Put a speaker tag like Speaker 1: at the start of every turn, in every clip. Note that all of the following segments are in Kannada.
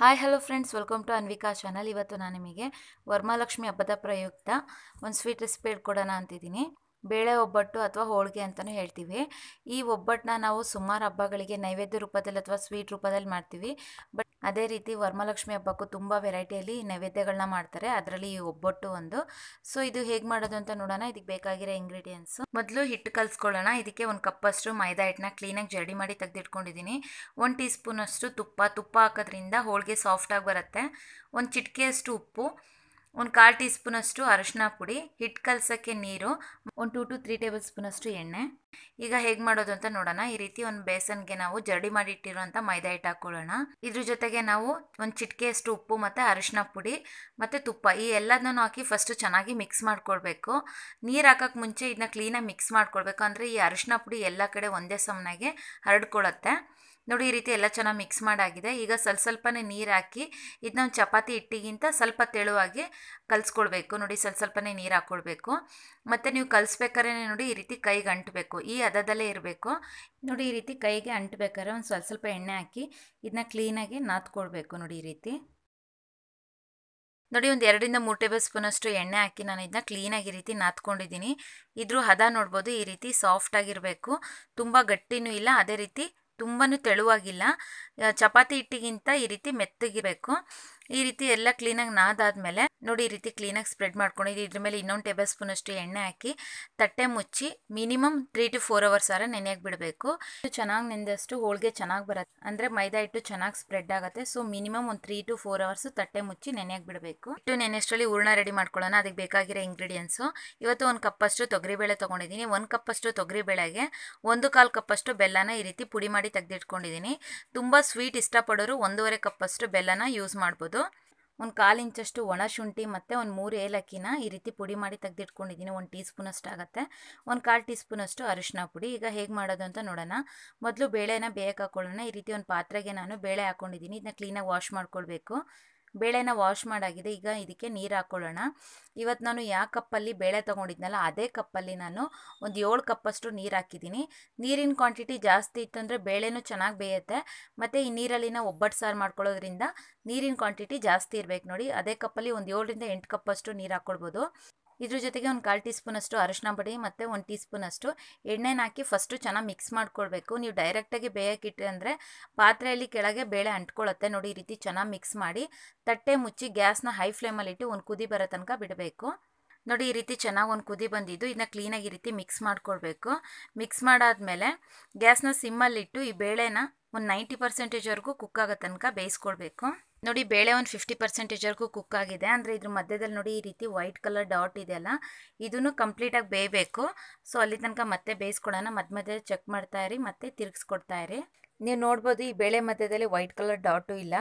Speaker 1: hi hello friends welcome to Anvika channel ಇವತ್ತು ನಾನು ನಿಮಗೆ ವರ್ಮಾಲಕ್ಷ್ಮಿ ಹಬ್ಬದ ಪ್ರಯುಕ್ತ ಒಂದು ಸ್ವೀಟ್ ರೆಸಿಪಿ ಹೇಳ್ಕೊಡೋಣ ಅಂತಿದ್ದೀನಿ ಬೇಳೆ ಒಬ್ಬಟ್ಟು ಅಥವಾ ಹೋಳಿಗೆ ಅಂತಲೂ ಹೇಳ್ತೀವಿ ಈ ಒಬ್ಬಟ್ಟನ್ನ ನಾವು ಸುಮಾರು ಹಬ್ಬಗಳಿಗೆ ನೈವೇದ್ಯ ರೂಪದಲ್ಲಿ ಅಥವಾ ಸ್ವೀಟ್ ರೂಪದಲ್ಲಿ ಮಾಡ್ತೀವಿ ಬಟ್ ಅದೇ ರೀತಿ ವರ್ಮಲಕ್ಷ್ಮಿ ಹಬ್ಬಕ್ಕೂ ತುಂಬ ವೆರೈಟಿಯಲ್ಲಿ ನೈವೇದ್ಯಗಳನ್ನ ಮಾಡ್ತಾರೆ ಅದರಲ್ಲಿ ಒಬ್ಬೊಟ್ಟು ಒಂದು ಸೊ ಇದು ಹೇಗೆ ಮಾಡೋದು ಅಂತ ನೋಡೋಣ ಇದಕ್ಕೆ ಬೇಕಾಗಿರೋ ಇಂಗ್ರೀಡಿಯೆಂಟ್ಸು ಮೊದಲು ಹಿಟ್ಟು ಕಲಿಸ್ಕೊಳ್ಳೋಣ ಇದಕ್ಕೆ ಒಂದು ಕಪ್ಪಷ್ಟು ಮೈದಾ ಹಿಟ್ಟನ್ನ ಕ್ಲೀನಾಗಿ ಜರ್ಡಿ ಮಾಡಿ ತೆಗೆದಿಟ್ಕೊಂಡಿದ್ದೀನಿ ಒಂದು ಟೀ ಸ್ಪೂನಷ್ಟು ತುಪ್ಪ ತುಪ್ಪ ಹಾಕೋದ್ರಿಂದ ಹೋಳಿಗೆ ಸಾಫ್ಟಾಗಿ ಬರುತ್ತೆ ಒಂದು ಚಿಟಿಕೆಯಷ್ಟು ಉಪ್ಪು ಒಂದು ಕಾಲು ಟೀ ಸ್ಪೂನಷ್ಟು ಅರಶಿನ ಪುಡಿ ಹಿಟ್ಟು ಕಲಸೋಕ್ಕೆ ನೀರು ಒಂದು ಟು ಟು ತ್ರೀ ಟೇಬಲ್ ಸ್ಪೂನಷ್ಟು ಎಣ್ಣೆ ಈಗ ಹೇಗೆ ಮಾಡೋದು ಅಂತ ನೋಡೋಣ ಈ ರೀತಿ ಒಂದು ಬೇಸನ್ಗೆ ನಾವು ಜರಡಿ ಮಾಡಿ ಇಟ್ಟಿರುವಂಥ ಮೈದಾ ಹಿಟ್ಟು ಹಾಕ್ಕೊಳ್ಳೋಣ ಇದ್ರ ಜೊತೆಗೆ ನಾವು ಒಂದು ಚಿಟಿಕೆಯಷ್ಟು ಉಪ್ಪು ಮತ್ತು ಅರಶಿನ ಪುಡಿ ಮತ್ತು ತುಪ್ಪ ಈ ಎಲ್ಲದನ್ನೂ ಹಾಕಿ ಫಸ್ಟು ಚೆನ್ನಾಗಿ ಮಿಕ್ಸ್ ಮಾಡ್ಕೊಳ್ಬೇಕು ನೀರು ಹಾಕೋಕ್ಕೆ ಮುಂಚೆ ಇದನ್ನ ಕ್ಲೀನಾಗಿ ಮಿಕ್ಸ್ ಮಾಡ್ಕೊಳ್ಬೇಕು ಅಂದರೆ ಈ ಅರಶಿನ ಪುಡಿ ಎಲ್ಲ ಕಡೆ ಒಂದೇ ಸಮನಾಗೆ ಹರಡ್ಕೊಳ್ಳುತ್ತೆ ನೋಡಿ ಈ ರೀತಿ ಎಲ್ಲ ಚೆನ್ನಾಗಿ ಮಿಕ್ಸ್ ಮಾಡಾಗಿದೆ ಈಗ ಸ್ವಲ್ಪ ಸ್ವಲ್ಪನೇ ನೀರು ಹಾಕಿ ಇದನ್ನ ಒಂದು ಚಪಾತಿ ಹಿಟ್ಟಿಗಿಂತ ಸ್ವಲ್ಪ ತೆಳುವಾಗಿ ಕಲಿಸ್ಕೊಳ್ಬೇಕು ನೋಡಿ ಸ್ವಲ್ಪ ಸ್ವಲ್ಪನೇ ನೀರು ಹಾಕ್ಕೊಳ್ಬೇಕು ಮತ್ತು ನೀವು ಕಲಿಸ್ಬೇಕಾದ್ರೆ ನೋಡಿ ಈ ರೀತಿ ಕೈಗೆ ಅಂಟಬೇಕು ಈ ಹದದಲ್ಲೇ ಇರಬೇಕು ನೋಡಿ ಈ ರೀತಿ ಕೈಗೆ ಅಂಟಬೇಕಾದ್ರೆ ಒಂದು ಸ್ವಲ್ಪ ಸ್ವಲ್ಪ ಎಣ್ಣೆ ಹಾಕಿ ಇದನ್ನ ಕ್ಲೀನಾಗಿ ನಾದ್ಕೊಳ್ಬೇಕು ನೋಡಿ ಈ ರೀತಿ ನೋಡಿ ಒಂದು ಎರಡರಿಂದ ಮೂರು ಟೇಬಲ್ ಸ್ಪೂನಷ್ಟು ಎಣ್ಣೆ ಹಾಕಿ ನಾನು ಇದನ್ನ ಕ್ಲೀನಾಗಿ ಈ ರೀತಿ ನಾದ್ಕೊಂಡಿದ್ದೀನಿ ಇದ್ರೂ ಹದ ನೋಡ್ಬೋದು ಈ ರೀತಿ ಸಾಫ್ಟಾಗಿರಬೇಕು ತುಂಬ ಗಟ್ಟಿನೂ ಇಲ್ಲ ಅದೇ ರೀತಿ ತುಂಬಾ ತೆಳುವಾಗಿಲ್ಲ ಚಪಾತಿ ಹಿಟ್ಟಿಗಿಂತ ಈ ರೀತಿ ಮೆತ್ತಗಿರಬೇಕು ಈ ರೀತಿ ಎಲ್ಲ ಕ್ಲೀನಾಗಿ ನಾದಾದ್ಮೇಲೆ ನೋಡಿ ಈ ರೀತಿ ಕ್ಲೀನಾಗಿ ಸ್ಪ್ರೆಡ್ ಮಾಡ್ಕೊಂಡಿದ್ದು ಇದ್ರ ಮೇಲೆ ಇನ್ನೊಂದು ಟೇಬಲ್ ಸ್ಪೂನ್ ಅಷ್ಟು ಎಣ್ಣೆ ಹಾಕಿ ತಟ್ಟೆ ಮುಚ್ಚಿ minimum three to four hours ಆರ ನೆನೆಯಾಗಿ ಬಿಡಬೇಕು ಚೆನ್ನಾಗಿ ನೆಂದಷ್ಟು ಹೋಳಿಗೆ ಚೆನ್ನಾಗಿ ಬರುತ್ತೆ ಅಂದರೆ ಮೈದಾ ಹಿಟ್ಟು ಚೆನ್ನಾಗಿ ಸ್ಪ್ರೆಡ್ ಆಗುತ್ತೆ ಸೊ ಮಿನಿಮಮ್ ಒಂದು ತ್ರೀ ಟು ಫೋರ್ ಅವರ್ಸ್ ತಟ್ಟೆ ಮುಚ್ಚಿ ನೆನೆಯಾಗಿ ಬಿಡಬೇಕು ಇಟ್ಟು ನೆನೆಷ್ಟರಲ್ಲಿ ಹೂರ್ಣ ರೆಡಿ ಮಾಡ್ಕೊಳ್ಳೋಣ ಅದಕ್ಕೆ ಬೇಕಾಗಿರೋ ಇಂಗ್ರೀಡಿಯೆಂಟ್ಸು ಇವತ್ತು ಒಂದು ಕಪ್ಪಷ್ಟು ತೊಗರಿಬೇಳೆ ತೊಗೊಂಡಿದ್ದೀನಿ ಒಂದು ಕಪ್ಪಷ್ಟು ತೊಗರಿಬೇಳೆಗೆ ಒಂದು ಕಾಲು ಕಪ್ಪಷ್ಟು ಬೆಲ್ಲನ ಈ ರೀತಿ ಪುಡಿ ಮಾಡಿ ತೆಗೆದಿಟ್ಕೊಂಡಿದ್ದೀನಿ ತುಂಬ ಸ್ವೀಟ್ ಇಷ್ಟಪಡೋರು ಒಂದೂವರೆ ಕಪ್ಪಷ್ಟು ಬೆಲ್ಲನ ಯೂಸ್ ಮಾಡ್ಬೋದು ಒಂದು ಕಾಲು ಇಂಚಷ್ಟು ಒಣ ಶುಂಠಿ ಮತ್ತು ಒಂದು ಮೂರು ಏಲಕ್ಕಿನ ಈ ರೀತಿ ಪುಡಿ ಮಾಡಿ ತೆಗೆದಿಟ್ಕೊಂಡಿದ್ದೀನಿ ಒಂದು ಟೀ ಸ್ಪೂನಷ್ಟು ಆಗುತ್ತೆ ಒಂದು ಕಾಲು ಟೀ ಸ್ಪೂನಷ್ಟು ಅರಿಶಿನ ಪುಡಿ ಈಗ ಹೇಗೆ ಮಾಡೋದು ಅಂತ ನೋಡೋಣ ಮೊದಲು ಬೇಳೆನ ಬೇಯಕ್ಕೆ ಹಾಕೊಳ್ಳೋಣ ಈ ರೀತಿ ಒಂದು ಪಾತ್ರೆಗೆ ನಾನು ಬೇಳೆ ಹಾಕ್ಕೊಂಡಿದ್ದೀನಿ ಇದನ್ನ ಕ್ಲೀನಾಗಿ ವಾಶ್ ಮಾಡ್ಕೊಳ್ಬೇಕು ಬೇಳೆನ ವಾಶ್ ಮಾಡಾಗಿದೆ ಈಗ ಇದಕ್ಕೆ ನೀರು ಹಾಕ್ಕೊಳ್ಳೋಣ ಇವತ್ತು ನಾನು ಯಾವ ಕಪ್ಪಲ್ಲಿ ಬೇಳೆ ತೊಗೊಂಡಿದ್ನಲ್ಲ ಅದೇ ಕಪ್ಪಲ್ಲಿ ನಾನು ಒಂದು ಏಳು ಕಪ್ಪಷ್ಟು ನೀರು ಹಾಕಿದ್ದೀನಿ ನೀರಿನ ಕ್ವಾಂಟಿಟಿ ಜಾಸ್ತಿ ಅಂದರೆ ಬೇಳೆನೂ ಚೆನ್ನಾಗಿ ಬೇಯುತ್ತೆ ಮತ್ತು ಈ ನೀರಲ್ಲಿನ ಒಬ್ಬಟ್ಟು ಸಾರು ಮಾಡ್ಕೊಳ್ಳೋದ್ರಿಂದ ನೀರಿನ ಕ್ವಾಂಟಿಟಿ ಜಾಸ್ತಿ ಇರಬೇಕು ನೋಡಿ ಅದೇ ಕಪ್ಪಲ್ಲಿ ಒಂದು ಏಳರಿಂದ ಎಂಟು ಕಪ್ಪಷ್ಟು ನೀರು ಹಾಕ್ಕೊಳ್ಬೋದು ಇದ್ರ ಜೊತೆಗೆ ಒಂದು ಕಾಲು ಟೀ ಸ್ಪೂನಷ್ಟು ಅರಶಿನ ಪುಡಿ ಮತ್ತು ಒಂದು ಟೀ ಅಷ್ಟು ಎಣ್ಣೆನ ಹಾಕಿ ಫಸ್ಟು ಚೆನ್ನಾಗಿ ಮಿಕ್ಸ್ ಮಾಡ್ಕೊಳ್ಬೇಕು ನೀವು ಡೈರೆಕ್ಟಾಗಿ ಬೇಯೋಕ್ಕಿಟ್ಟು ಅಂದರೆ ಪಾತ್ರೆಯಲ್ಲಿ ಕೆಳಗೆ ಬೇಳೆ ಅಂಟ್ಕೊಳ್ಳುತ್ತೆ ನೋಡಿ ಈ ರೀತಿ ಚೆನ್ನಾಗಿ ಮಿಕ್ಸ್ ಮಾಡಿ ತಟ್ಟೆ ಮುಚ್ಚಿ ಗ್ಯಾಸ್ನ ಹೈ ಫ್ಲೇಮಲ್ಲಿ ಇಟ್ಟು ಒಂದು ಕುದಿ ಬರೋ ತನಕ ಬಿಡಬೇಕು ನೋಡಿ ಈ ರೀತಿ ಚೆನ್ನಾಗಿ ಒಂದು ಕುದಿ ಬಂದಿದ್ದು ಇದನ್ನ ಕ್ಲೀನಾಗಿ ಈ ರೀತಿ ಮಿಕ್ಸ್ ಮಾಡ್ಕೊಳ್ಬೇಕು ಮಿಕ್ಸ್ ಮಾಡಾದ್ಮೇಲೆ ಗ್ಯಾಸ್ನ ಸಿಮ್ಮಲ್ಲಿಟ್ಟು ಈ ಬೇಳೆನ ಒಂದು ನೈಂಟಿ ಪರ್ಸೆಂಟೇಜ್ವರೆಗೂ ಕುಕ್ ಆಗೋ ತನಕ ಬೇಯಿಸ್ಕೊಳ್ಬೇಕು ನೋಡಿ ಬೇಳೆ ಒಂದು ಫಿಫ್ಟಿ ಪರ್ಸೆಂಟೇಜ್ವರೆಗೂ ಕುಕ್ ಆಗಿದೆ ಅಂದರೆ ಇದ್ರ ಮಧ್ಯದಲ್ಲಿ ನೋಡಿ ಈ ರೀತಿ ವೈಟ್ ಕಲರ್ ಡಾಟ್ ಇದೆಯಲ್ಲ ಇದನ್ನು ಕಂಪ್ಲೀಟಾಗಿ ಬೇಯಬೇಕು ಸೊ ಅಲ್ಲಿ ತನಕ ಮತ್ತೆ ಬೇಯಿಸ್ಕೊಳ್ಳೋಣ ಮಧ್ಯ ಮಧ್ಯ ಚೆಕ್ ಮಾಡ್ತಾ ಇರಿ ಮತ್ತೆ ತಿರುಗಿಸ್ಕೊಡ್ತಾ ಇರಿ ನೀವು ನೋಡ್ಬೋದು ಈ ಬೇಳೆ ಮಧ್ಯದಲ್ಲಿ ವೈಟ್ ಕಲರ್ ಡಾಟು ಇಲ್ಲ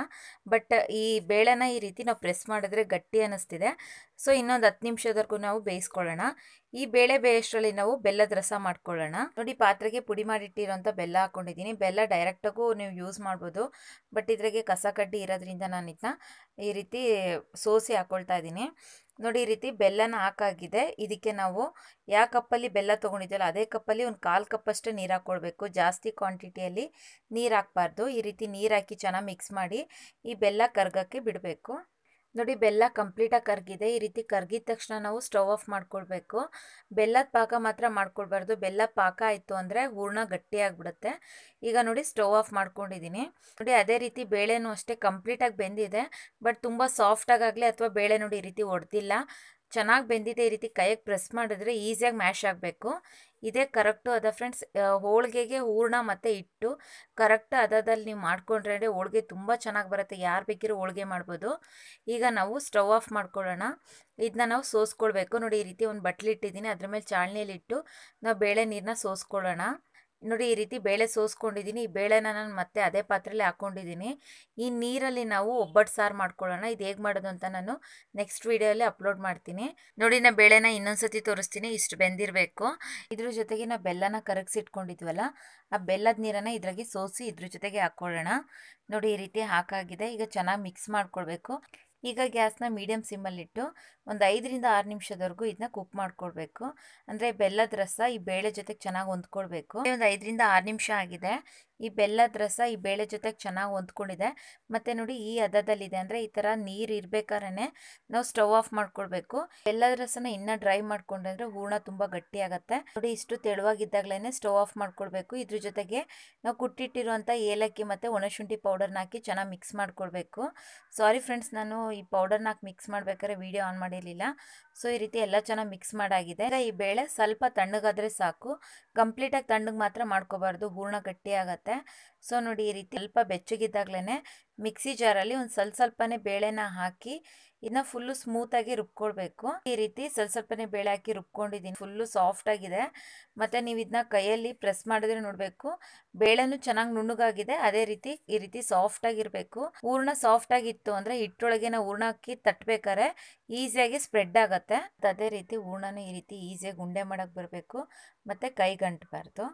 Speaker 1: ಬಟ್ ಈ ಬೇಳೆನ ಈ ರೀತಿ ನಾವು ಪ್ರೆಸ್ ಮಾಡಿದ್ರೆ ಗಟ್ಟಿ ಅನ್ನಿಸ್ತಿದೆ ಸೊ ಇನ್ನೊಂದು ಹತ್ತು ನಿಮಿಷದವರೆಗೂ ನಾವು ಬೇಯಿಸ್ಕೊಳ್ಳೋಣ ಈ ಬೇಳೆ ಬೇಯಷ್ಟರಲ್ಲಿ ನಾವು ಬೆಲ್ಲದ ರಸ ಮಾಡ್ಕೊಳ್ಳೋಣ ನೋಡಿ ಪಾತ್ರೆಗೆ ಪುಡಿ ಮಾಡಿಟ್ಟಿರೋಂಥ ಬೆಲ್ಲ ಹಾಕೊಂಡಿದ್ದೀನಿ ಬೆಲ್ಲ ಡೈರೆಕ್ಟಾಗೂ ನೀವು ಯೂಸ್ ಮಾಡ್ಬೋದು ಬಟ್ ಇದ್ರಾಗೆ ಕಸ ಕಡ್ಡಿ ಇರೋದ್ರಿಂದ ನಾನು ಇದನ್ನ ಈ ರೀತಿ ಸೋಸಿ ಹಾಕ್ಕೊಳ್ತಾ ಇದ್ದೀನಿ ನೋಡಿ ಈ ರೀತಿ ಬೆಲ್ಲನ ಹಾಕಾಗಿದೆ ಇದಕ್ಕೆ ನಾವು ಯಾವ ಕಪ್ಪಲ್ಲಿ ಬೆಲ್ಲ ತೊಗೊಂಡಿದ್ದೀವಲ್ಲ ಅದೇ ಕಪ್ಪಲ್ಲಿ ಒಂದು ಕಾಲು ಕಪ್ಪಷ್ಟು ನೀರು ಹಾಕ್ಕೊಳ್ಬೇಕು ಜಾಸ್ತಿ ಕ್ವಾಂಟಿಟಿಯಲ್ಲಿ ನೀರು ಹಾಕ್ಬಾರ್ದು ಈ ರೀತಿ ನೀರು ಹಾಕಿ ಚೆನ್ನಾಗಿ ಮಿಕ್ಸ್ ಮಾಡಿ ಈ ಬೆಲ್ಲ ಕರ್ಗಕ್ಕೆ ಬಿಡಬೇಕು ನೋಡಿ ಬೆಲ್ಲ ಕಂಪ್ಲೀಟಾಗಿ ಕರಗಿದೆ ಈ ರೀತಿ ಕರಗಿದ ತಕ್ಷಣ ನಾವು ಸ್ಟವ್ ಆಫ್ ಮಾಡ್ಕೊಳ್ಬೇಕು ಬೆಲ್ಲದ ಪಾಕ ಮಾತ್ರ ಮಾಡ್ಕೊಳ್ಬಾರ್ದು ಬೆಲ್ಲ ಪಾಕ ಆಯಿತು ಅಂದರೆ ಹೂರ್ಣ ಗಟ್ಟಿಯಾಗಿಬಿಡುತ್ತೆ ಈಗ ನೋಡಿ ಸ್ಟವ್ ಆಫ್ ಮಾಡ್ಕೊಂಡಿದ್ದೀನಿ ನೋಡಿ ಅದೇ ರೀತಿ ಬೇಳೆನೂ ಅಷ್ಟೇ ಕಂಪ್ಲೀಟಾಗಿ ಬೆಂದಿದೆ ಬಟ್ ತುಂಬ ಸಾಫ್ಟಾಗಲಿ ಅಥವಾ ಬೇಳೆ ನೋಡಿ ಈ ರೀತಿ ಒಡೆದಿಲ್ಲ ಚೆನ್ನಾಗಿ ಬೆಂದಿದೆ ಈ ರೀತಿ ಕೈಗೆ ಪ್ರೆಸ್ ಮಾಡಿದ್ರೆ ಈಸಿಯಾಗಿ ಮ್ಯಾಶ್ ಆಗಬೇಕು ಇದೇ ಕರೆಕ್ಟು ಅದ ಫ್ರೆಂಡ್ಸ್ ಹೋಳಿಗೆಗೆ ಹೂರ್ಣ ಮತ್ತು ಇಟ್ಟು ಕರೆಕ್ಟ್ ಅದಾದಲ್ಲಿ ನೀವು ಮಾಡ್ಕೊಂಡ್ರೆ ಹೋಳಿಗೆ ತುಂಬ ಚೆನ್ನಾಗಿ ಬರುತ್ತೆ ಯಾರು ಬೇಕಿರೋ ಹೋಳಿಗೆ ಮಾಡ್ಬೋದು ಈಗ ನಾವು ಸ್ಟವ್ ಆಫ್ ಮಾಡ್ಕೊಳ್ಳೋಣ ಇದನ್ನ ನಾವು ಸೋಸ್ಕೊಳ್ಬೇಕು ನೋಡಿ ಈ ರೀತಿ ಒಂದು ಇಟ್ಟಿದ್ದೀನಿ ಅದ್ರ ಮೇಲೆ ಚಾಳನಿಯಲ್ಲಿ ಇಟ್ಟು ನಾವು ಬೇಳೆ ನೀರನ್ನ ಸೋಸ್ಕೊಳ್ಳೋಣ ನೋಡಿ ಈ ರೀತಿ ಬೇಳೆ ಸೋಸ್ಕೊಂಡಿದ್ದೀನಿ ಈ ಬೇಳೆನ ನಾನು ಮತ್ತೆ ಅದೇ ಪಾತ್ರೆಯಲ್ಲಿ ಹಾಕ್ಕೊಂಡಿದ್ದೀನಿ ಈ ನೀರಲ್ಲಿ ನಾವು ಒಬ್ಬಟ್ಟು ಸಾರು ಮಾಡ್ಕೊಳ್ಳೋಣ ಇದು ಹೇಗೆ ಮಾಡೋದು ಅಂತ ನಾನು ನೆಕ್ಸ್ಟ್ ವೀಡಿಯೋಲಿ ಅಪ್ಲೋಡ್ ಮಾಡ್ತೀನಿ ನೋಡಿ ನಾ ಬೇಳೆನ ಇನ್ನೊಂದ್ಸತಿ ತೋರಿಸ್ತೀನಿ ಇಷ್ಟು ಬೆಂದಿರಬೇಕು ಇದ್ರ ಜೊತೆಗೆ ನಾವು ಬೆಲ್ಲನ ಇಟ್ಕೊಂಡಿದ್ವಲ್ಲ ಆ ಬೆಲ್ಲದ ನೀರನ್ನು ಇದ್ರಾಗೆ ಸೋಸಿ ಇದ್ರ ಜೊತೆಗೆ ಹಾಕ್ಕೊಳ್ಳೋಣ ನೋಡಿ ಈ ರೀತಿ ಹಾಕಾಗಿದೆ ಈಗ ಚೆನ್ನಾಗಿ ಮಿಕ್ಸ್ ಮಾಡ್ಕೊಳ್ಬೇಕು ಈಗ ಗ್ಯಾಸ್ನ ಮೀಡಿಯಮ್ ಸಿಮ್ಮಲ್ಲಿಟ್ಟು ಒಂದು ಐದರಿಂದ ಆರು ನಿಮಿಷದವರೆಗೂ ಇದನ್ನ ಕುಕ್ ಮಾಡಿಕೊಡ್ಬೇಕು ಅಂದರೆ ಬೆಲ್ಲದ ರಸ ಈ ಬೇಳೆ ಜೊತೆಗೆ ಚೆನ್ನಾಗಿ ಹೊಂದ್ಕೊಳ್ಬೇಕು ಒಂದು ಐದರಿಂದ ಆರು ನಿಮಿಷ ಆಗಿದೆ ಈ ಬೆಲ್ಲದ ರಸ ಈ ಬೇಳೆ ಜೊತೆಗೆ ಚೆನ್ನಾಗಿ ಹೊಂದ್ಕೊಂಡಿದೆ ಮತ್ತು ನೋಡಿ ಈ ಹದದಲ್ಲಿದೆ ಅಂದರೆ ಈ ಥರ ನೀರು ಇರಬೇಕಾದ್ರೆ ನಾವು ಸ್ಟವ್ ಆಫ್ ಮಾಡ್ಕೊಳ್ಬೇಕು ಬೆಲ್ಲದ ರಸನ ಇನ್ನೂ ಡ್ರೈ ಮಾಡ್ಕೊಂಡ್ರೆ ಹೂರ್ಣ ತುಂಬ ಗಟ್ಟಿ ಆಗುತ್ತೆ ನೋಡಿ ಇಷ್ಟು ತೆಳುವಾಗಿದ್ದಾಗಲೇ ಸ್ಟವ್ ಆಫ್ ಮಾಡ್ಕೊಳ್ಬೇಕು ಇದ್ರ ಜೊತೆಗೆ ನಾವು ಕುಟ್ಟಿಟ್ಟಿರುವಂಥ ಏಲಕ್ಕಿ ಮತ್ತು ಒಣಶುಂಠಿ ಪೌಡರ್ನ ಹಾಕಿ ಚೆನ್ನಾಗಿ ಮಿಕ್ಸ್ ಮಾಡ್ಕೊಳ್ಬೇಕು ಸಾರಿ ಫ್ರೆಂಡ್ಸ್ ನಾನು ಈ ಪೌಡರ್ನ ಹಾಕಿ ಮಿಕ್ಸ್ ಮಾಡ್ಬೇಕಾದ್ರೆ ವೀಡಿಯೋ ಆನ್ ಮಾಡಿರಲಿಲ್ಲ ಸೊ ಈ ರೀತಿ ಎಲ್ಲ ಚೆನ್ನಾಗಿ ಮಿಕ್ಸ್ ಮಾಡಾಗಿದೆ ಈ ಬೇಳೆ ಸ್ವಲ್ಪ ತಣ್ಣಗಾದ್ರೆ ಸಾಕು ಕಂಪ್ಲೀಟಾಗಿ ತಣ್ಣಗೆ ಮಾತ್ರ ಮಾಡ್ಕೋಬಾರ್ದು ಹೂರ್ಣ ಗಟ್ಟಿ ಆಗತ್ತೆ ಸೊ ನೋಡಿ ಈ ರೀತಿ ಸ್ವಲ್ಪ ಬೆಚ್ಚಗಿದ್ದಾಗಲೇ ಮಿಕ್ಸಿ ಜಾರಲ್ಲಿ ಒಂದು ಸ್ವಲ್ಪ ಸ್ವಲ್ಪನೇ ಬೇಳೆನ ಹಾಕಿ ಇದನ್ನ ಫುಲ್ಲು ಸ್ಮೂತಾಗಿ ರುಬ್ಕೊಳ್ಬೇಕು ಈ ರೀತಿ ಸ್ವಲ್ಪ ಸ್ವಲ್ಪನೇ ಬೇಳೆ ಹಾಕಿ ರುಬ್ಕೊಂಡಿದ್ದೀನಿ ಫುಲ್ಲು ಆಗಿದೆ ಮತ್ತು ನೀವು ಇದನ್ನ ಕೈಯಲ್ಲಿ ಪ್ರೆಸ್ ಮಾಡಿದ್ರೆ ನೋಡಬೇಕು ಬೇಳೆನೂ ಚೆನ್ನಾಗಿ ನುಣ್ಣಗಾಗಿದೆ ಅದೇ ರೀತಿ ಈ ರೀತಿ ಸಾಫ್ಟಾಗಿರಬೇಕು ಹೂರ್ಣ ಸಾಫ್ಟಾಗಿತ್ತು ಅಂದರೆ ಹಿಟ್ಟೊಳಗೆ ನಾವು ಹೂರ್ಣ ಹಾಕಿ ತಟ್ಟಬೇಕಾದ್ರೆ ಈಸಿಯಾಗಿ ಸ್ಪ್ರೆಡ್ ಆಗುತ್ತೆ ಅದೇ ರೀತಿ ಹೂರ್ಣನೂ ಈ ರೀತಿ ಈಸಿಯಾಗಿ ಉಂಡೆ ಮಾಡೋಕ್ಕೆ ಬರಬೇಕು ಮತ್ತು ಕೈಗಂಟಬಾರ್ದು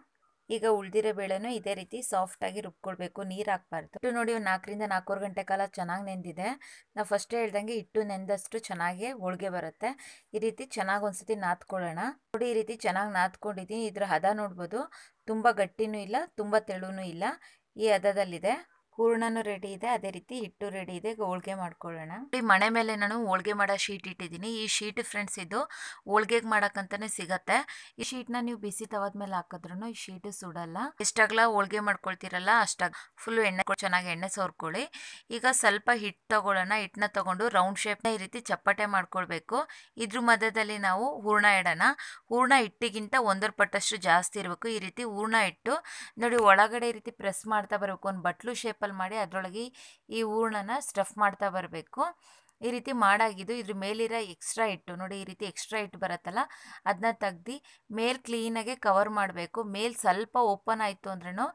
Speaker 1: ಈಗ ಉಳಿದಿರೋ ಬೇಳೆನೂ ಇದೇ ರೀತಿ ಆಗಿ ರುಬ್ಕೊಳ್ಬೇಕು ನೀರು ಹಾಕ್ಬಾರ್ದು ಇಟ್ಟು ನೋಡಿ ನಾಲ್ಕರಿಂದ ನಾಲ್ಕೂವರೆ ಗಂಟೆ ಕಾಲ ಚೆನ್ನಾಗಿ ನೆಂದಿದೆ ನಾವು ಫಸ್ಟೇ ಹೇಳ್ದಂಗೆ ಇಟ್ಟು ನೆಂದಷ್ಟು ಚೆನ್ನಾಗಿ ಹೋಳಿಗೆ ಬರುತ್ತೆ ಈ ರೀತಿ ಚೆನ್ನಾಗಿ ಒಂದ್ಸತಿ ನಾದ್ಕೊಳ್ಳೋಣ ನೋಡಿ ಈ ರೀತಿ ಚೆನ್ನಾಗಿ ನಾದ್ಕೊಂಡಿದ್ದೀನಿ ಇದರ ಹದ ನೋಡ್ಬೋದು ತುಂಬ ಗಟ್ಟಿನೂ ಇಲ್ಲ ತುಂಬ ತೆಳುನೂ ಇಲ್ಲ ಈ ಹದದಲ್ಲಿದೆ ಹೂರ್ಣನು ರೆಡಿ ಇದೆ ಅದೇ ರೀತಿ ಹಿಟ್ಟು ರೆಡಿ ಇದೆ ಹೋಳ್ಗೆ ಮಾಡ್ಕೊಳ್ಳೋಣ ಈ ಮನೆ ಮೇಲೆ ನಾನು ಹೋಳ್ಗೆ ಮಾಡೋ ಶೀಟ್ ಇಟ್ಟಿದ್ದೀನಿ ಈ ಶೀಟ್ ಫ್ರೆಂಡ್ಸ್ ಇದು ಹೋಳ್ಗೆಗೆ ಮಾಡೋಕ್ಕಂತಲೇ ಸಿಗತ್ತೆ ಈ ಶೀಟ್ನ ನೀವು ಬಿಸಿ ತವದ ಮೇಲೆ ಹಾಕಿದ್ರು ಈ ಶೀಟ್ ಸುಡಲ್ಲ ಎಷ್ಟಾಗ್ಲ ಹೋಳ್ಗೆ ಮಾಡ್ಕೊಳ್ತೀರಲ್ಲ ಅಷ್ಟಾಗ ಫುಲ್ ಎಣ್ಣೆ ಚೆನ್ನಾಗಿ ಎಣ್ಣೆ ಸೋರ್ಕೊಳ್ಳಿ ಈಗ ಸ್ವಲ್ಪ ಹಿಟ್ಟು ತಗೊಳ್ಳೋಣ ಹಿಟ್ಟನ್ನ ತಗೊಂಡು ರೌಂಡ್ ಶೇಪ್ನ ಈ ರೀತಿ ಚಪ್ಪಟೆ ಮಾಡ್ಕೊಳ್ಬೇಕು ಇದ್ರ ಮಧ್ಯದಲ್ಲಿ ನಾವು ಹೂರ್ಣ ಇಡೋಣ ಹೂರ್ಣ ಹಿಟ್ಟಿಗಿಂತ ಒಂದರ ಪಟ್ಟಷ್ಟು ಜಾಸ್ತಿ ಇರಬೇಕು ಈ ರೀತಿ ಹೂರ್ಣ ಇಟ್ಟು ನೋಡಿ ಒಳಗಡೆ ಈ ರೀತಿ ಪ್ರೆಸ್ ಮಾಡ್ತಾ ಬರಬೇಕು ಒಂದು ಬಟ್ಲು ಶೇಪ್ ಮಾಡಿ ಅದರೊಳಗೆ ಈ ಹೂರ್ಣನ ಸ್ಟಫ್ ಮಾಡ್ತಾ ಬರಬೇಕು ಈ ರೀತಿ ಮಾಡಾಗಿದ್ದು ಇದ್ರ ಮೇಲಿರೋ ಎಕ್ಸ್ಟ್ರಾ ಹಿಟ್ಟು ನೋಡಿ ಈ ರೀತಿ ಎಕ್ಸ್ಟ್ರಾ ಹಿಟ್ಟು ಬರುತ್ತಲ್ಲ ಅದನ್ನ ತೆಗ್ದು ಮೇಲ್ ಕ್ಲೀನಾಗೆ ಕವರ್ ಮಾಡಬೇಕು ಮೇಲ್ ಸ್ವಲ್ಪ ಓಪನ್ ಆಯಿತು ಅಂದ್ರೂ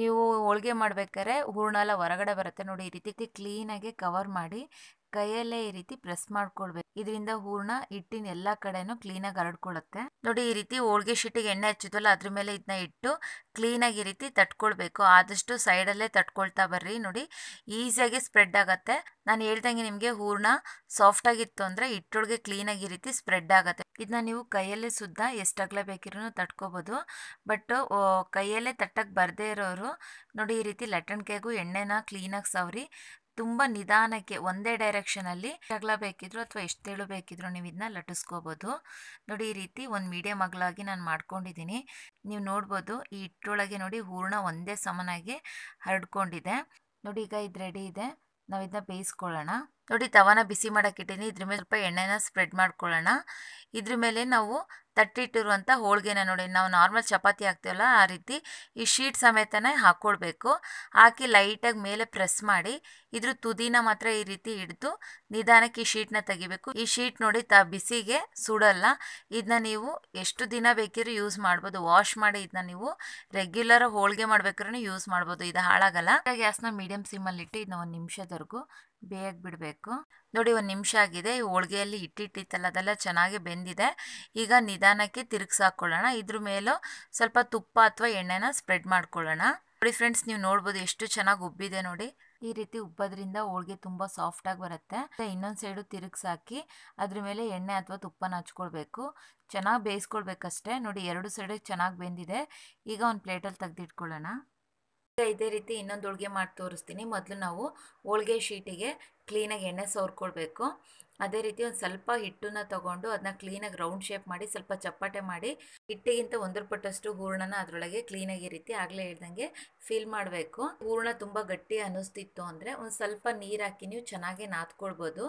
Speaker 1: ನೀವು ಹೋಳಿಗೆ ಮಾಡ್ಬೇಕಾದ್ರೆ ಹೂರ್ಣ ಎಲ್ಲ ಹೊರಗಡೆ ಬರುತ್ತೆ ನೋಡಿ ಈ ರೀತಿ ಕ್ಲೀನಾಗೆ ಕವರ್ ಮಾಡಿ ಕೈಯಲ್ಲೇ ಈ ರೀತಿ ಪ್ರೆಸ್ ಮಾಡ್ಕೊಳ್ಬೇಕು ಇದರಿಂದ ಹೂರ್ಣ ಹಿಟ್ಟಿನ ಎಲ್ಲಾ ಕಡೆನೂ ಕ್ಲೀನ್ ಆಗಿ ಹರಡ್ಕೊಳ್ಳುತ್ತೆ ನೋಡಿ ಈ ರೀತಿ ಹೋಳ್ಗೆ ಶೀಟಿಗೆ ಎಣ್ಣೆ ಹಚ್ಚಿದ್ವಲ್ಲ ಅದ್ರ ಮೇಲೆ ಇದನ್ನ ಇಟ್ಟು ಕ್ಲೀನ್ ಆಗಿ ಈ ರೀತಿ ತಟ್ಕೊಳ್ಬೇಕು ಆದಷ್ಟು ಸೈಡಲ್ಲೇ ತಟ್ಕೊಳ್ತಾ ಬರ್ರಿ ನೋಡಿ ಈಸಿಯಾಗಿ ಸ್ಪ್ರೆಡ್ ಆಗತ್ತೆ ನಾನು ಹೇಳ್ದಂಗೆ ನಿಮಗೆ ಹೂರ್ಣ ಸಾಫ್ಟ್ ಆಗಿತ್ತು ಅಂದ್ರೆ ಹಿಟ್ಟೊಳಗೆ ಕ್ಲೀನ್ ಆಗಿ ಈ ರೀತಿ ಸ್ಪ್ರೆಡ್ ಆಗತ್ತೆ ಇದನ್ನ ನೀವು ಕೈಯಲ್ಲೇ ಸುದ್ದ ಎಷ್ಟಾಗ್ಲೇ ಅಗಲ ತಟ್ಕೋಬಹುದು ಬಟ್ ಕೈಯಲ್ಲೇ ತಟ್ಟಕ್ ಬರದೇ ಇರೋರು ನೋಡಿ ಈ ರೀತಿ ಲಟ್ಟಣಿಕೆಗೂ ಎಣ್ಣೆನ ಕ್ಲೀನಾಗಿ ಸವರಿ ತುಂಬ ನಿಧಾನಕ್ಕೆ ಒಂದೇ ಡೈರೆಕ್ಷನಲ್ಲಿ ಅಗಲ ಬೇಕಿದ್ರು ಅಥವಾ ಎಷ್ಟು ತೆಳು ನೀವು ಇದನ್ನ ಲಟ್ಟಿಸ್ಕೋಬೋದು ನೋಡಿ ಈ ರೀತಿ ಒಂದು ಮೀಡಿಯಮ್ ಅಗಲಾಗಿ ನಾನು ಮಾಡ್ಕೊಂಡಿದ್ದೀನಿ ನೀವು ನೋಡ್ಬೋದು ಈ ಹಿಟ್ಟೊಳಗೆ ನೋಡಿ ಹೂರ್ಣ ಒಂದೇ ಸಮನಾಗಿ ಹರಡ್ಕೊಂಡಿದೆ ನೋಡಿ ಈಗ ಇದು ರೆಡಿ ಇದೆ ನಾವು ಇದನ್ನ ಬೇಯಿಸ್ಕೊಳ್ಳೋಣ ನೋಡಿ ತವನ ಬಿಸಿ ಮಾಡೋಕ್ಕಿಟ್ಟಿನಿ ಇದ್ರ ಮೇಲೆ ಸ್ವಲ್ಪ ಎಣ್ಣೆನ ಸ್ಪ್ರೆಡ್ ಮಾಡ್ಕೊಳ್ಳೋಣ ಇದ್ರ ಮೇಲೆ ನಾವು ತಟ್ಟಿಟ್ಟಿರುವಂಥ ಹೋಳಿಗೆನ ನೋಡಿ ನಾವು ನಾರ್ಮಲ್ ಚಪಾತಿ ಹಾಕ್ತೀವಲ್ಲ ಆ ರೀತಿ ಈ ಶೀಟ್ ಸಮೇತನೇ ಹಾಕ್ಕೊಳ್ಬೇಕು ಹಾಕಿ ಲೈಟಾಗಿ ಮೇಲೆ ಪ್ರೆಸ್ ಮಾಡಿ ಇದ್ರ ತುದಿನ ಮಾತ್ರ ಈ ರೀತಿ ಹಿಡಿದು ನಿಧಾನಕ್ಕೆ ಈ ಶೀಟ್ನ ತೆಗಿಬೇಕು ಈ ಶೀಟ್ ನೋಡಿ ತ ಬಿಸಿಗೆ ಸುಡಲ್ಲ ಇದನ್ನ ನೀವು ಎಷ್ಟು ದಿನ ಬೇಕಿದ್ರೂ ಯೂಸ್ ಮಾಡ್ಬೋದು ವಾಶ್ ಮಾಡಿ ಇದನ್ನ ನೀವು ರೆಗ್ಯುಲರ್ ಹೋಳಿಗೆ ಮಾಡ್ಬೇಕಾದ್ರೂ ಯೂಸ್ ಮಾಡ್ಬೋದು ಇದು ಹಾಳಾಗಲ್ಲ ಗ್ಯಾಸ್ನ ಮೀಡಿಯಮ್ ಸಿಮ್ಮಲ್ಲಿಟ್ಟು ಇದನ್ನ ಒಂದು ನಿಮಿಷದವರೆಗೂ ಬೇಯಕ್ಕೆ ಬಿಡಬೇಕು ನೋಡಿ ಒಂದು ನಿಮಿಷ ಆಗಿದೆ ಹೋಳಿಗೆಯಲ್ಲಿ ಇಟ್ಟಿಟ್ಟಿತ್ತಲ್ಲ ಅದೆಲ್ಲ ಚೆನ್ನಾಗಿ ಬೆಂದಿದೆ ಈಗ ನಿಧಾನಕ್ಕೆ ಹಾಕೊಳ್ಳೋಣ ಇದ್ರ ಮೇಲೂ ಸ್ವಲ್ಪ ತುಪ್ಪ ಅಥವಾ ಎಣ್ಣೆನ ಸ್ಪ್ರೆಡ್ ಮಾಡ್ಕೊಳ್ಳೋಣ ನೋಡಿ ಫ್ರೆಂಡ್ಸ್ ನೀವು ನೋಡ್ಬೋದು ಎಷ್ಟು ಚೆನ್ನಾಗಿ ಉಬ್ಬಿದೆ ನೋಡಿ ಈ ರೀತಿ ಉಬ್ಬೋದ್ರಿಂದ ಹೋಳಿಗೆ ತುಂಬ ಸಾಫ್ಟಾಗಿ ಬರುತ್ತೆ ಇನ್ನೊಂದು ಸೈಡು ಹಾಕಿ ಅದ್ರ ಮೇಲೆ ಎಣ್ಣೆ ಅಥವಾ ತುಪ್ಪನ ಹಚ್ಕೊಳ್ಬೇಕು ಚೆನ್ನಾಗಿ ಬೇಯಿಸ್ಕೊಳ್ಬೇಕಷ್ಟೇ ನೋಡಿ ಎರಡು ಸೈಡಿಗೆ ಚೆನ್ನಾಗಿ ಬೆಂದಿದೆ ಈಗ ಒಂದು ಪ್ಲೇಟಲ್ಲಿ ತೆಗೆದಿಟ್ಕೊಳ್ಳೋಣ ಇದೇ ರೀತಿ ಇನ್ನೊಂದು ಹೋಳಿಗೆ ಮಾಡಿ ತೋರಿಸ್ತೀನಿ ಮೊದಲು ನಾವು ಹೋಳಿಗೆ ಶೀಟಿಗೆ ಕ್ಲೀನಾಗಿ ಎಣ್ಣೆ ಸೋರ್ಕೊಳ್ಬೇಕು ಅದೇ ರೀತಿ ಒಂದು ಸ್ವಲ್ಪ ಹಿಟ್ಟನ್ನು ತಗೊಂಡು ಅದನ್ನ ಕ್ಲೀನಾಗಿ ರೌಂಡ್ ಶೇಪ್ ಮಾಡಿ ಸ್ವಲ್ಪ ಚಪ್ಪಟೆ ಮಾಡಿ ಹಿಟ್ಟಿಗಿಂತ ಒಂದರ ಪಟ್ಟಷ್ಟು ಹೂರ್ಣನ ಅದರೊಳಗೆ ಕ್ಲೀನಾಗಿ ರೀತಿ ಆಗಲೇ ಹೇಳ್ದಂಗೆ ಫೀಲ್ ಮಾಡಬೇಕು ಹೂರ್ಣ ತುಂಬ ಗಟ್ಟಿ ಅನ್ನಿಸ್ತಿತ್ತು ಅಂದರೆ ಒಂದು ಸ್ವಲ್ಪ ನೀರು ಹಾಕಿ ನೀವು ಚೆನ್ನಾಗಿ ನಾದ್ಕೊಳ್ಬೋದು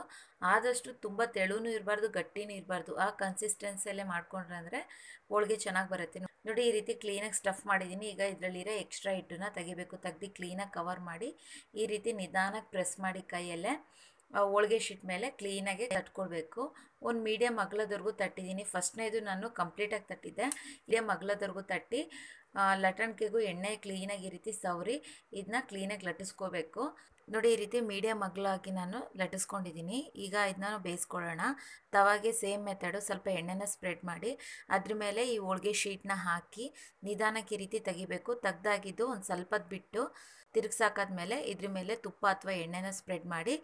Speaker 1: ಆದಷ್ಟು ತುಂಬ ತೆಳುನೂ ಇರಬಾರ್ದು ಗಟ್ಟಿನೂ ಇರಬಾರ್ದು ಆ ಕನ್ಸಿಸ್ಟೆನ್ಸಿಯಲ್ಲೇ ಮಾಡ್ಕೊಂಡ್ರೆ ಅಂದರೆ ಹೋಳಿಗೆ ಚೆನ್ನಾಗಿ ಬರುತ್ತೆ ನೋಡಿ ಈ ರೀತಿ ಕ್ಲೀನಾಗಿ ಸ್ಟಫ್ ಮಾಡಿದ್ದೀನಿ ಈಗ ಇದರಲ್ಲಿರೋ ಎಕ್ಸ್ಟ್ರಾ ಹಿಟ್ಟನ್ನ ತೆಗಿಬೇಕು ತೆಗ್ದು ಕ್ಲೀನಾಗಿ ಕವರ್ ಮಾಡಿ ಈ ರೀತಿ ನಿಧಾನಕ್ಕೆ ಪ್ರೆಸ್ ಮಾಡಿ ಕೈಯಲ್ಲೇ ಹೋಳಿಗೆ ಶೀಟ್ ಮೇಲೆ ಕ್ಲೀನಾಗಿ ತಟ್ಕೊಳ್ಬೇಕು ಒಂದು ಮೀಡಿಯಮ್ ಅಗಲದವರೆಗೂ ತಟ್ಟಿದ್ದೀನಿ ಫಸ್ಟ್ನೇದು ನಾನು ಕಂಪ್ಲೀಟಾಗಿ ತಟ್ಟಿದ್ದೆ ಇದೇ ಅಗಲದವರೆಗೂ ತಟ್ಟಿ ಲಟ್ಟಣಿಗೆಗೂ ಎಣ್ಣೆ ಕ್ಲೀನಾಗಿ ಈ ರೀತಿ ಸವರಿ ಇದನ್ನ ಕ್ಲೀನಾಗಿ ಲಟ್ಟಿಸ್ಕೋಬೇಕು ನೋಡಿ ಈ ರೀತಿ ಮೀಡಿಯಮ್ ಅಗ್ಲಾಗಿ ನಾನು ಲಟ್ಟಿಸ್ಕೊಂಡಿದ್ದೀನಿ ಈಗ ಇದನ್ನ ಬೇಯಿಸ್ಕೊಳ್ಳೋಣ ತವಾಗೆ ಸೇಮ್ ಮೆಥಡು ಸ್ವಲ್ಪ ಎಣ್ಣೆನ ಸ್ಪ್ರೆಡ್ ಮಾಡಿ ಅದ್ರ ಮೇಲೆ ಈ ಹೋಳಿಗೆ ಶೀಟ್ನ ಹಾಕಿ ನಿಧಾನಕ್ಕೆ ಈ ರೀತಿ ತೆಗಿಬೇಕು ತೆಗ್ದಾಗಿದ್ದು ಒಂದು ಸ್ವಲ್ಪದ ಬಿಟ್ಟು ತಿರುಗ್ಸಾಕಾದ್ಮೇಲೆ ಇದ್ರ ಮೇಲೆ ತುಪ್ಪ ಅಥವಾ ಎಣ್ಣೆನ ಸ್ಪ್ರೆಡ್ ಮಾಡಿ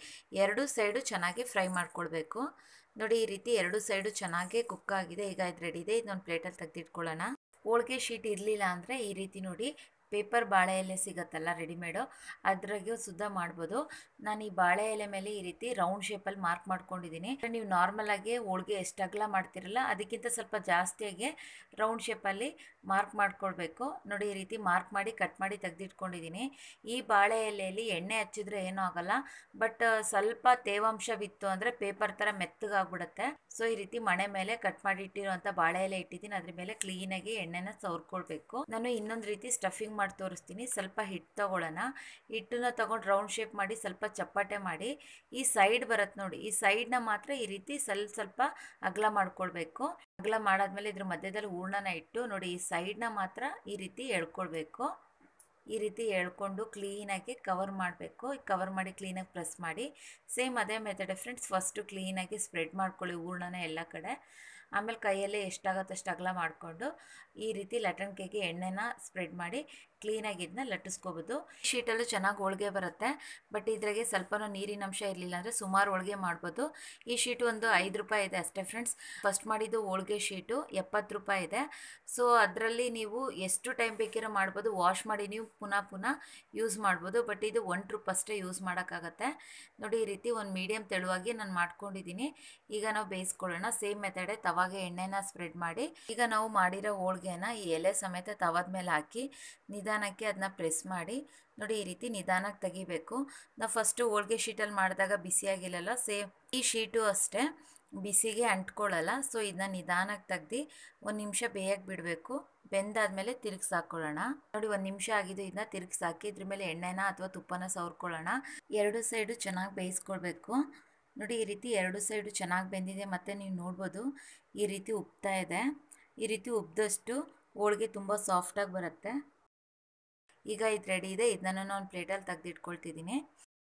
Speaker 1: ಎರಡು ಸೈಡು ಚೆನ್ನಾಗಿ ಫ್ರೈ ಮಾಡ್ಕೊಳ್ಬೇಕು ನೋಡಿ ಈ ರೀತಿ ಎರಡು ಸೈಡು ಚೆನ್ನಾಗಿ ಕುಕ್ ಆಗಿದೆ ಈಗ ಇದು ರೆಡಿ ಇದೆ ಇದನ್ನೊಂದು ಪ್ಲೇಟಲ್ಲಿ ತೆಗೆದಿಟ್ಕೊಳ್ಳೋಣ ಹೋಳಿಗೆ ಶೀಟ್ ಇರಲಿಲ್ಲ ಅಂದರೆ ಈ ರೀತಿ ನೋಡಿ ಪೇಪರ್ ಬಾಳೆ ಎಲೆ ಸಿಗುತ್ತಲ್ಲ ರೆಡಿಮೇಡು ಅದ್ರಾಗೂ ಸುದ್ದ ಮಾಡ್ಬೋದು ನಾನು ಈ ಬಾಳೆ ಎಲೆ ಮೇಲೆ ಈ ರೀತಿ ರೌಂಡ್ ಶೇಪಲ್ಲಿ ಮಾರ್ಕ್ ಮಾಡ್ಕೊಂಡಿದ್ದೀನಿ ನೀವು ನಾರ್ಮಲಾಗಿ ಹೋಳಿಗೆ ಎಷ್ಟು ಅಗಲ ಮಾಡ್ತಿರಲ್ಲ ಅದಕ್ಕಿಂತ ಸ್ವಲ್ಪ ಜಾಸ್ತಿಯಾಗಿ ರೌಂಡ್ ಶೇಪಲ್ಲಿ ಮಾರ್ಕ್ ಮಾಡ್ಕೊಳ್ಬೇಕು ನೋಡಿ ಈ ರೀತಿ ಮಾರ್ಕ್ ಮಾಡಿ ಕಟ್ ಮಾಡಿ ತೆಗೆದಿಟ್ಕೊಂಡಿದ್ದೀನಿ ಈ ಬಾಳೆ ಎಲೆಯಲ್ಲಿ ಎಣ್ಣೆ ಹಚ್ಚಿದ್ರೆ ಏನೂ ಆಗಲ್ಲ ಬಟ್ ಸ್ವಲ್ಪ ತೇವಾಂಶ ಬಿತ್ತು ಅಂದರೆ ಪೇಪರ್ ಥರ ಮೆತ್ತಗಾಗ್ಬಿಡುತ್ತೆ ಸೊ ಈ ರೀತಿ ಮಣೆ ಮೇಲೆ ಕಟ್ ಮಾಡಿ ಇಟ್ಟಿರುವಂತ ಬಾಳೆ ಎಲೆ ಇಟ್ಟಿದ್ದೀನಿ ಅದ್ರ ಮೇಲೆ ಕ್ಲೀನಾಗಿ ಎಣ್ಣೆನ ಸವರ್ಕೊಳ್ಬೇಕು ನಾನು ಇನ್ನೊಂದು ರೀತಿ ಸ್ಟಫಿಂಗ್ ಮಾಡಿ ತೋರಿಸ್ತೀನಿ ಸ್ವಲ್ಪ ಹಿಟ್ಟು ತೊಗೊಳ್ಳೋಣ ಹಿಟ್ಟನ್ನ ತೊಗೊಂಡು ರೌಂಡ್ ಶೇಪ್ ಮಾಡಿ ಸ್ವಲ್ಪ ಚಪ್ಪಟೆ ಮಾಡಿ ಈ ಸೈಡ್ ಬರುತ್ತೆ ನೋಡಿ ಈ ಸೈಡ್ನ ಮಾತ್ರ ಈ ರೀತಿ ಸ್ವಲ್ಪ ಸ್ವಲ್ಪ ಅಗಲ ಮಾಡ್ಕೊಳ್ಬೇಕು ಅಗಲ ಮಾಡಾದ್ಮೇಲೆ ಇದ್ರ ಮಧ್ಯದಲ್ಲಿ ಹೂರ್ಣನ ಇಟ್ಟು ನೋಡಿ ಈ ಸೈಡ್ನ ಮಾತ್ರ ಈ ರೀತಿ ಎಳ್ಕೊಳ್ಬೇಕು ಈ ರೀತಿ ಎಳ್ಕೊಂಡು ಕ್ಲೀನಾಗಿ ಕವರ್ ಮಾಡಬೇಕು ಕವರ್ ಮಾಡಿ ಕ್ಲೀನಾಗಿ ಪ್ರೆಸ್ ಮಾಡಿ ಸೇಮ್ ಅದೇ ಮೆಥಡ್ ಫ್ರೆಂಡ್ಸ್ ಫಸ್ಟು ಕ್ಲೀನಾಗಿ ಸ್ಪ್ರೆಡ್ ಮಾಡ್ಕೊಳ್ಳಿ ಹೂರ್ಣನ ಎಲ್ಲ ಕಡೆ ಆಮೇಲೆ ಕೈಯಲ್ಲೇ ಎಷ್ಟಾಗತ್ತಷ್ಟು ಅಗಲ ಮಾಡಿಕೊಂಡು ಈ ರೀತಿ ಲಟನ್ ಕೇಕ್ಗೆ ಎಣ್ಣೆನ ಸ್ಪ್ರೆಡ್ ಮಾಡಿ ಕ್ಲೀನಾಗಿ ಇದನ್ನ ಲಟ್ಟಿಸ್ಕೋಬೋದು ಶೀಟಲ್ಲೂ ಚೆನ್ನಾಗಿ ಹೋಳಿಗೆ ಬರುತ್ತೆ ಬಟ್ ಇದ್ರಾಗೆ ಸ್ವಲ್ಪನೂ ನೀರಿನ ಅಂಶ ಇರಲಿಲ್ಲ ಅಂದರೆ ಸುಮಾರು ಹೋಳಿಗೆ ಮಾಡ್ಬೋದು ಈ ಶೀಟು ಒಂದು ಐದು ರೂಪಾಯಿ ಇದೆ ಅಷ್ಟೇ ಫ್ರೆಂಡ್ಸ್ ಫಸ್ಟ್ ಮಾಡಿದ್ದು ಹೋಳಿಗೆ ಶೀಟು ಎಪ್ಪತ್ತು ರೂಪಾಯಿ ಇದೆ ಸೊ ಅದರಲ್ಲಿ ನೀವು ಎಷ್ಟು ಟೈಮ್ ಬೇಕಿರೋ ಮಾಡ್ಬೋದು ವಾಶ್ ಮಾಡಿ ನೀವು ಪುನಃ ಪುನಃ ಯೂಸ್ ಮಾಡ್ಬೋದು ಬಟ್ ಇದು ಒನ್ ಟ್ರಿಪ್ ಅಷ್ಟೇ ಯೂಸ್ ಮಾಡೋಕ್ಕಾಗತ್ತೆ ನೋಡಿ ಈ ರೀತಿ ಒಂದು ಮೀಡಿಯಮ್ ತೆಳುವಾಗಿ ನಾನು ಮಾಡ್ಕೊಂಡಿದ್ದೀನಿ ಈಗ ನಾವು ಬೇಯಿಸ್ಕೊಳ್ಳೋಣ ಸೇಮ್ ಮೆಥಡೆ ತವಾಗೆ ಎಣ್ಣೆನ ಸ್ಪ್ರೆಡ್ ಮಾಡಿ ಈಗ ನಾವು ಮಾಡಿರೋ ಹೋಳಿಗೆನ ಈ ಎಲೆ ಸಮೇತ ತವಾದ ಮೇಲೆ ಹಾಕಿ ನಿಧಾನ ನಿಧಾನಕ್ಕೆ ಅದನ್ನ ಪ್ರೆಸ್ ಮಾಡಿ ನೋಡಿ ಈ ರೀತಿ ನಿಧಾನಕ್ಕೆ ತೆಗಿಬೇಕು ನಾವು ಫಸ್ಟು ಹೋಳ್ಗೆ ಶೀಟಲ್ಲಿ ಮಾಡಿದಾಗ ಬಿಸಿಯಾಗಿಲ್ಲಲ್ಲ ಸೇಮ್ ಈ ಶೀಟು ಅಷ್ಟೇ ಬಿಸಿಗೆ ಅಂಟ್ಕೊಳ್ಳಲ್ಲ ಸೊ ಇದನ್ನ ನಿಧಾನಕ್ಕೆ ತೆಗ್ದು ಒಂದು ನಿಮಿಷ ಬೇಯಕ್ಕೆ ಬಿಡಬೇಕು ಬೆಂದಾದ್ಮೇಲೆ ತಿರುಗಿಸಾಕೊಳ್ಳೋಣ ಹಾಕ್ಕೊಳ್ಳೋಣ ನೋಡಿ ಒಂದು ನಿಮಿಷ ಆಗಿದ್ದು ಇದನ್ನ ತಿರುಗಿಸಿ ಹಾಕಿ ಇದ್ರ ಮೇಲೆ ಎಣ್ಣೆನ ಅಥವಾ ತುಪ್ಪನ ಸವರ್ಕೊಳ್ಳೋಣ ಎರಡು ಸೈಡು ಚೆನ್ನಾಗಿ ಬೇಯಿಸ್ಕೊಳ್ಬೇಕು ನೋಡಿ ಈ ರೀತಿ ಎರಡು ಸೈಡು ಚೆನ್ನಾಗಿ ಬೆಂದಿದೆ ಮತ್ತು ನೀವು ನೋಡ್ಬೋದು ಈ ರೀತಿ ಉಬ್ತಾ ಇದೆ ಈ ರೀತಿ ಉಬ್ಬದಷ್ಟು ಹೋಳಿಗೆ ತುಂಬ ಸಾಫ್ಟಾಗಿ ಬರುತ್ತೆ ಈಗ ಇದು ರೆಡಿ ಇದೆ ಇದನ್ನ ನಾನು ಪ್ಲೇಟಲ್ಲಿ ತೆಗೆದಿಟ್ಕೊಳ್ತಿದ್ದೀನಿ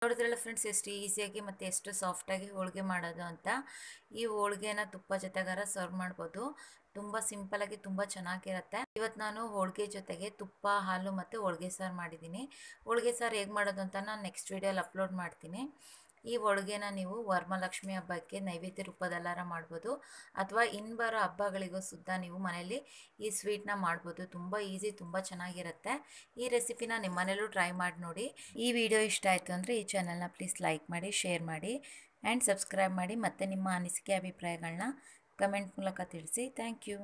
Speaker 1: ನೋಡಿದ್ರಲ್ಲ ಫ್ರೆಂಡ್ಸ್ ಎಷ್ಟು ಈಸಿಯಾಗಿ ಮತ್ತು ಎಷ್ಟು ಸಾಫ್ಟಾಗಿ ಹೋಳಿಗೆ ಮಾಡೋದು ಅಂತ ಈ ಹೋಳಿಗೆನ ತುಪ್ಪ ಜೊತೆಗಾರ ಸರ್ವ್ ಮಾಡ್ಬೋದು ತುಂಬ ಸಿಂಪಲಾಗಿ ತುಂಬ ಚೆನ್ನಾಗಿರುತ್ತೆ ಇವತ್ತು ನಾನು ಹೋಳಿಗೆ ಜೊತೆಗೆ ತುಪ್ಪ ಹಾಲು ಮತ್ತು ಹೋಳಿಗೆ ಸಾರು ಮಾಡಿದ್ದೀನಿ ಹೋಳಿಗೆ ಸಾರು ಹೇಗೆ ಮಾಡೋದು ಅಂತ ನಾನು ನೆಕ್ಸ್ಟ್ ವೀಡಿಯೋಲಿ ಅಪ್ಲೋಡ್ ಮಾಡ್ತೀನಿ ಈ ಹೋಳಿಗೆನ ನೀವು ವರ್ಮಲಕ್ಷ್ಮಿ ಹಬ್ಬಕ್ಕೆ ನೈವೇದ್ಯ ರೂಪದಲ್ಲಾರ ಮಾಡ್ಬೋದು ಅಥವಾ ಬರೋ ಹಬ್ಬಗಳಿಗೂ ಸುದ್ದ ನೀವು ಮನೆಯಲ್ಲಿ ಈ ಸ್ವೀಟ್ನ ಮಾಡ್ಬೋದು ತುಂಬ ಈಸಿ ತುಂಬ ಚೆನ್ನಾಗಿರುತ್ತೆ ಈ ರೆಸಿಪಿನ ನಿಮ್ಮ ಮನೇಲೂ ಟ್ರೈ ಮಾಡಿ ನೋಡಿ ಈ ವಿಡಿಯೋ ಇಷ್ಟ ಆಯಿತು ಅಂದರೆ ಈ ಚಾನಲ್ನ ಪ್ಲೀಸ್ ಲೈಕ್ ಮಾಡಿ ಶೇರ್ ಮಾಡಿ ಆ್ಯಂಡ್ ಸಬ್ಸ್ಕ್ರೈಬ್ ಮಾಡಿ ಮತ್ತು ನಿಮ್ಮ ಅನಿಸಿಕೆ ಅಭಿಪ್ರಾಯಗಳನ್ನ ಕಮೆಂಟ್ ಮೂಲಕ ತಿಳಿಸಿ ಥ್ಯಾಂಕ್ ಯು